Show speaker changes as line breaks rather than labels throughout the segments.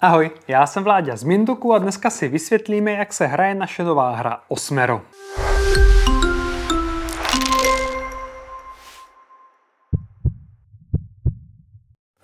Ahoj, já jsem Vláďa z Mindoku a dneska si vysvětlíme, jak se hraje naše nová hra Osmero.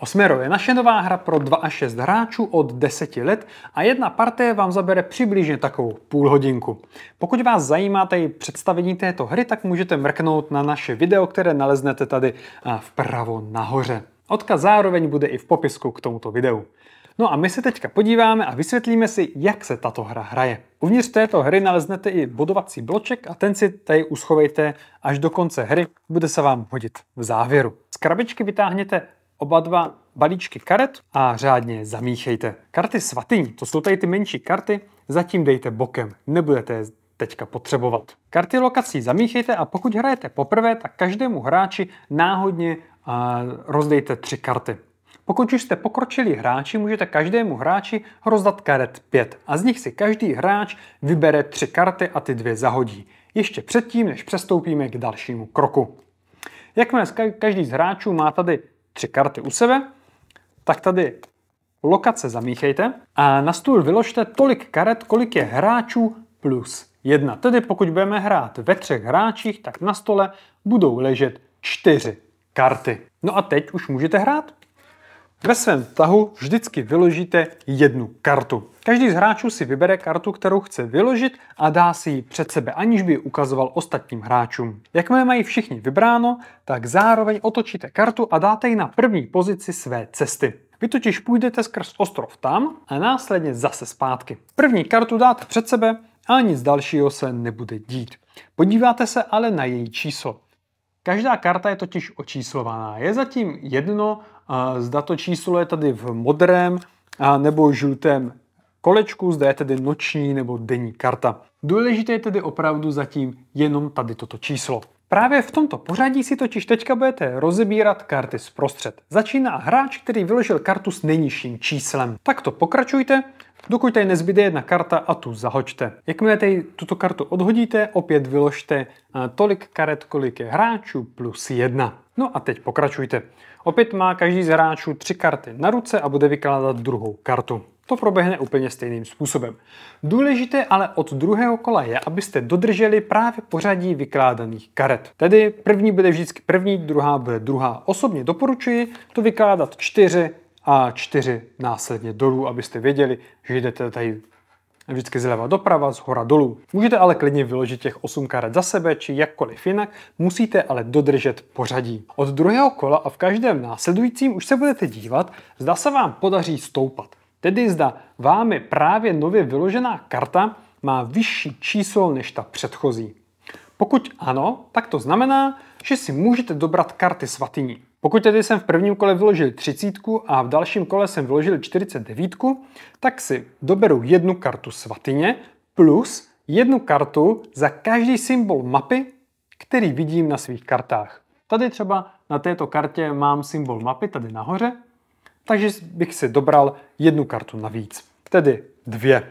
Osmero je naše nová hra pro 2 až 6 hráčů od 10 let a jedna partie vám zabere přibližně takovou půl hodinku. Pokud vás zajímá tady představení této hry, tak můžete mrknout na naše video, které naleznete tady vpravo nahoře. Odkaz zároveň bude i v popisku k tomuto videu. No a my se teďka podíváme a vysvětlíme si, jak se tato hra hraje. Uvnitř této hry naleznete i bodovací bloček a ten si tady uschovejte až do konce hry, bude se vám hodit v závěru. Z krabičky vytáhněte oba dva balíčky karet a řádně zamíchejte. Karty svatyní, to jsou tady ty menší karty, zatím dejte bokem, nebudete je teďka potřebovat. Karty lokací zamíchejte a pokud hrajete poprvé, tak každému hráči náhodně rozdejte tři karty. Pokud už jste pokročili hráči, můžete každému hráči rozdat karet 5 a z nich si každý hráč vybere tři karty a ty dvě zahodí. Ještě předtím, než přestoupíme k dalšímu kroku. Jakmile každý z hráčů má tady tři karty u sebe, tak tady lokace zamíchejte a na stůl vyložte tolik karet, kolik je hráčů plus jedna. Tedy pokud budeme hrát ve třech hráčích, tak na stole budou ležet čtyři karty. No a teď už můžete hrát. Ve svém tahu vždycky vyložíte jednu kartu. Každý z hráčů si vybere kartu, kterou chce vyložit a dá si ji před sebe, aniž by ji ukazoval ostatním hráčům. Jakmile mají všichni vybráno, tak zároveň otočíte kartu a dáte ji na první pozici své cesty. Vy totiž půjdete skrz ostrov tam a následně zase zpátky. První kartu dáte před sebe a nic dalšího se nebude dít. Podíváte se ale na její číslo. Každá karta je totiž očíslovaná. Je zatím jedno, zda to číslo je tady v modrém nebo žlutém kolečku, zda je tedy noční nebo denní karta. Důležité je tedy opravdu zatím jenom tady toto číslo. Právě v tomto pořadí si totiž teďka budete rozebírat karty zprostřed. Začíná hráč, který vyložil kartu s nejnižším číslem. Takto pokračujte Dokud tady nezbyde jedna karta a tu zahoďte. Jakmile tady tuto kartu odhodíte, opět vyložte eh, tolik karet, kolik je hráčů, plus jedna. No a teď pokračujte. Opět má každý z hráčů tři karty na ruce a bude vykládat druhou kartu. To proběhne úplně stejným způsobem. Důležité ale od druhého kola je, abyste dodrželi právě pořadí vykládaných karet. Tedy první bude vždycky první, druhá bude druhá. Osobně doporučuji to vykládat čtyři a čtyři následně dolů, abyste věděli, že jdete tady vždycky zleva doprava, z hora dolů. Můžete ale klidně vyložit těch 8 karet za sebe či jakkoliv jinak, musíte ale dodržet pořadí. Od druhého kola a v každém následujícím už se budete dívat, zda se vám podaří stoupat. Tedy zda vámi právě nově vyložená karta má vyšší číslo než ta předchozí. Pokud ano, tak to znamená, že si můžete dobrat karty svatyní. Pokud tedy jsem v prvním kole vyložil 30 a v dalším kole jsem vyložil 49, tak si doberu jednu kartu svatyně plus jednu kartu za každý symbol mapy, který vidím na svých kartách. Tady třeba na této kartě mám symbol mapy tady nahoře, takže bych si dobral jednu kartu navíc, tedy dvě.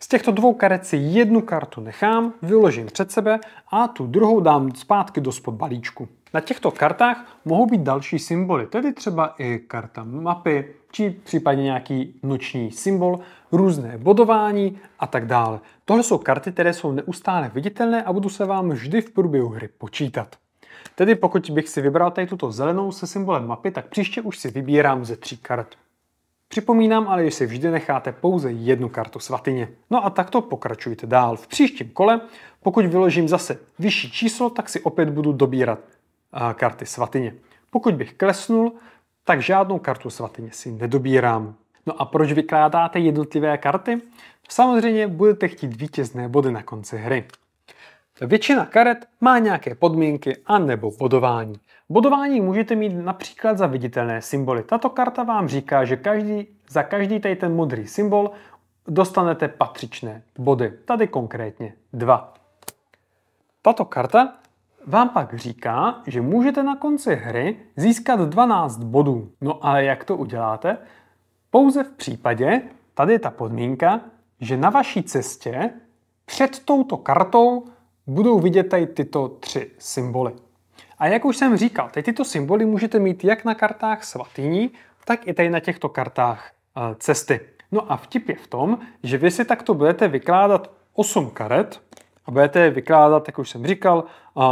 Z těchto dvou karet si jednu kartu nechám, vyložím před sebe a tu druhou dám zpátky do spod balíčku. Na těchto kartách mohou být další symboly, tedy třeba i karta mapy, či případně nějaký noční symbol, různé bodování a tak dále. Tohle jsou karty, které jsou neustále viditelné a budu se vám vždy v průběhu hry počítat. Tedy pokud bych si vybral tady tuto zelenou se symbolem mapy, tak příště už si vybírám ze tří kart. Připomínám ale, že si vždy necháte pouze jednu kartu svatyně. No a takto pokračujte dál. V příštím kole, pokud vyložím zase vyšší číslo, tak si opět budu dobírat karty svatyně. Pokud bych klesnul, tak žádnou kartu svatyně si nedobírám. No a proč vykládáte jednotlivé karty? Samozřejmě budete chtít vítězné body na konci hry. Většina karet má nějaké podmínky a nebo bodování. Bodování můžete mít například za viditelné symboly. Tato karta vám říká, že každý, za každý tady ten modrý symbol dostanete patřičné body. Tady konkrétně dva. Tato karta vám pak říká, že můžete na konci hry získat 12 bodů. No ale jak to uděláte? Pouze v případě, tady je ta podmínka, že na vaší cestě před touto kartou budou vidět tady tyto tři symboly. A jak už jsem říkal, tady tyto symboly můžete mít jak na kartách svatyní, tak i tady na těchto kartách eh, cesty. No a vtip je v tom, že vy si takto budete vykládat 8 karet a budete je vykládat, jak už jsem říkal, eh,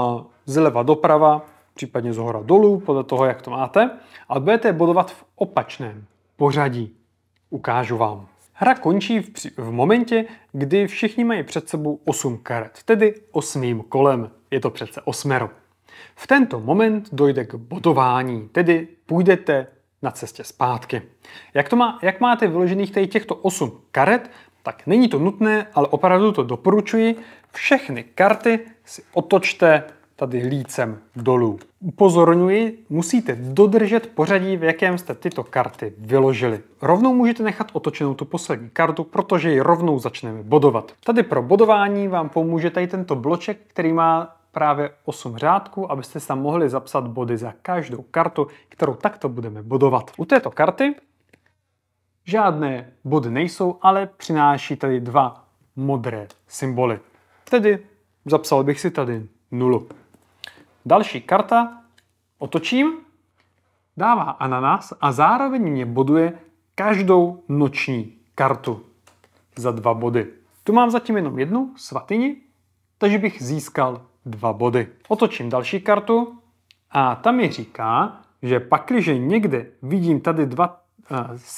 zleva doprava, případně z hora dolů, podle toho, jak to máte, ale budete je bodovat v opačném pořadí. Ukážu vám. Hra končí v, v momentě, kdy všichni mají před sebou 8 karet, tedy osmým kolem. Je to přece osmero. V tento moment dojde k bodování, tedy půjdete na cestě zpátky. Jak, to má, jak máte vyložených tady těchto 8 karet, tak není to nutné, ale opravdu to doporučuji. Všechny karty si otočte tady lícem dolů. Upozorňuji, musíte dodržet pořadí, v jakém jste tyto karty vyložili. Rovnou můžete nechat otočenou tu poslední kartu, protože ji rovnou začneme bodovat. Tady pro bodování vám pomůže tady tento bloček, který má právě 8 řádků, abyste tam mohli zapsat body za každou kartu, kterou takto budeme bodovat. U této karty žádné body nejsou, ale přináší tady dva modré symboly. Tedy zapsal bych si tady nulu. Další karta, otočím, dává ananas a zároveň mě boduje každou noční kartu za dva body. Tu mám zatím jenom jednu, svatyni, takže bych získal dva body. Otočím další kartu a ta mi říká, že pakliže někde vidím tady dva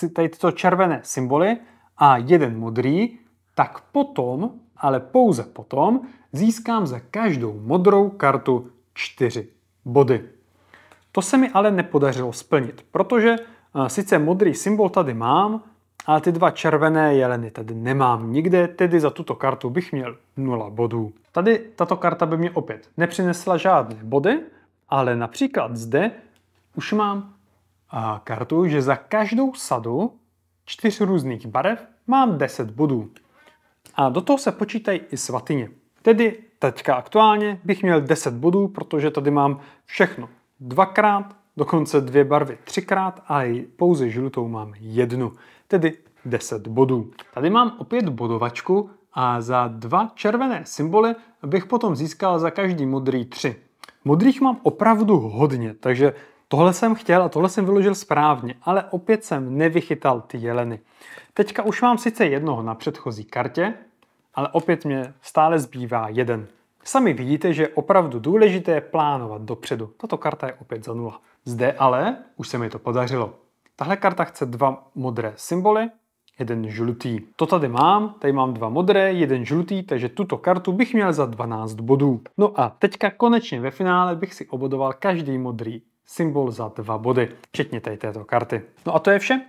eh, tady tyto červené symboly a jeden modrý, tak potom, ale pouze potom, získám za každou modrou kartu 4 body. To se mi ale nepodařilo splnit, protože eh, sice modrý symbol tady mám, ale ty dva červené jeleny tady nemám nikde, tedy za tuto kartu bych měl 0 bodů. Tady tato karta by mě opět nepřinesla žádné body, ale například zde už mám kartu, že za každou sadu čtyř různých barev mám 10 bodů. A do toho se počítají i svatyně. Tedy Teďka aktuálně bych měl 10 bodů, protože tady mám všechno dvakrát, dokonce dvě barvy třikrát a i pouze žlutou mám jednu, tedy 10 bodů. Tady mám opět bodovačku a za dva červené symboly bych potom získal za každý modrý 3. Modrých mám opravdu hodně, takže tohle jsem chtěl a tohle jsem vyložil správně, ale opět jsem nevychytal ty jeleny. Teďka už mám sice jednoho na předchozí kartě, ale opět mě stále zbývá jeden. Sami vidíte, že je opravdu důležité plánovat dopředu. Tato karta je opět za nula. Zde ale už se mi to podařilo. Tahle karta chce dva modré symboly, jeden žlutý. To tady mám, tady mám dva modré, jeden žlutý, takže tuto kartu bych měl za 12 bodů. No a teďka konečně ve finále bych si obodoval každý modrý symbol za dva body, včetně tady této karty. No a to je vše.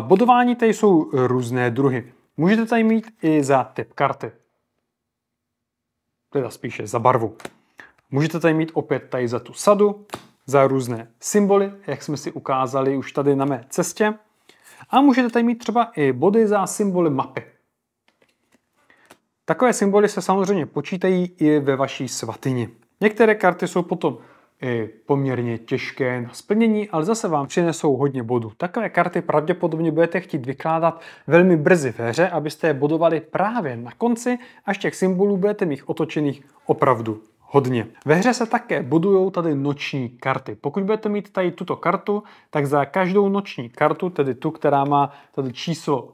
Bodování tady jsou různé druhy. Můžete tady mít i za typ karty. Teda spíše za barvu. Můžete tady mít opět tady za tu sadu, za různé symboly, jak jsme si ukázali už tady na mé cestě. A můžete tady mít třeba i body za symboly mapy. Takové symboly se samozřejmě počítají i ve vaší svatyni. Některé karty jsou potom i poměrně těžké na splnění, ale zase vám přinesou hodně bodů. Takové karty pravděpodobně budete chtít vykládat velmi brzy ve hře, abyste je bodovali právě na konci, až těch symbolů budete mít otočených opravdu hodně. Ve hře se také budují tady noční karty. Pokud budete mít tady tuto kartu, tak za každou noční kartu, tedy tu, která má tady číslo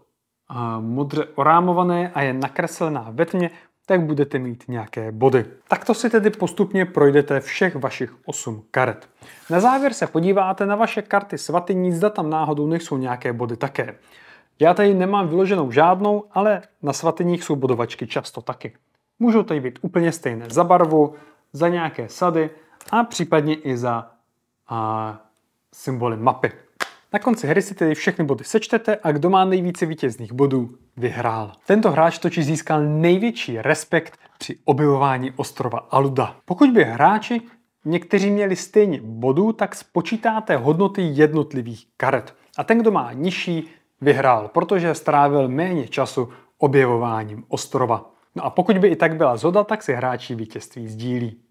modře orámované a je nakreslená ve tmě, tak budete mít nějaké body. Takto si tedy postupně projdete všech vašich 8 karet. Na závěr se podíváte na vaše karty svatyní, zda tam náhodou nejsou nějaké body také. Já tady nemám vyloženou žádnou, ale na svatyních jsou bodovačky často taky. Můžou tady být úplně stejné za barvu, za nějaké sady a případně i za a, symboly mapy. Na konci hry si tedy všechny body sečtete a kdo má nejvíce vítězných bodů, vyhrál. Tento hráč točí získal největší respekt při objevování ostrova Aluda. Pokud by hráči někteří měli stejně bodů, tak spočítáte hodnoty jednotlivých karet. A ten, kdo má nižší, vyhrál, protože strávil méně času objevováním ostrova. No a pokud by i tak byla zhoda, tak si hráči vítězství sdílí.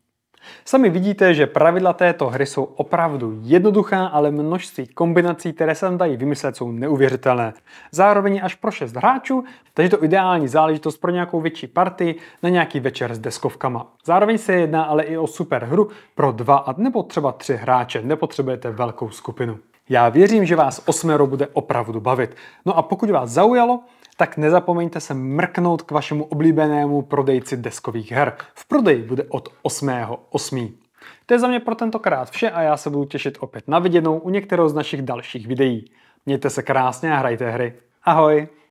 Sami vidíte, že pravidla této hry jsou opravdu jednoduchá, ale množství kombinací, které se tam dají vymyslet, jsou neuvěřitelné. Zároveň až pro 6 hráčů, takže to ideální záležitost pro nějakou větší partii na nějaký večer s deskovkama. Zároveň se jedná ale i o super hru pro dva nebo třeba tři hráče, nepotřebujete velkou skupinu. Já věřím, že vás Osmero bude opravdu bavit. No a pokud vás zaujalo, tak nezapomeňte se mrknout k vašemu oblíbenému prodejci deskových her. V prodeji bude od 8.8. To je za mě pro tentokrát vše a já se budu těšit opět na viděnou u některého z našich dalších videí. Mějte se krásně a hrajte hry. Ahoj!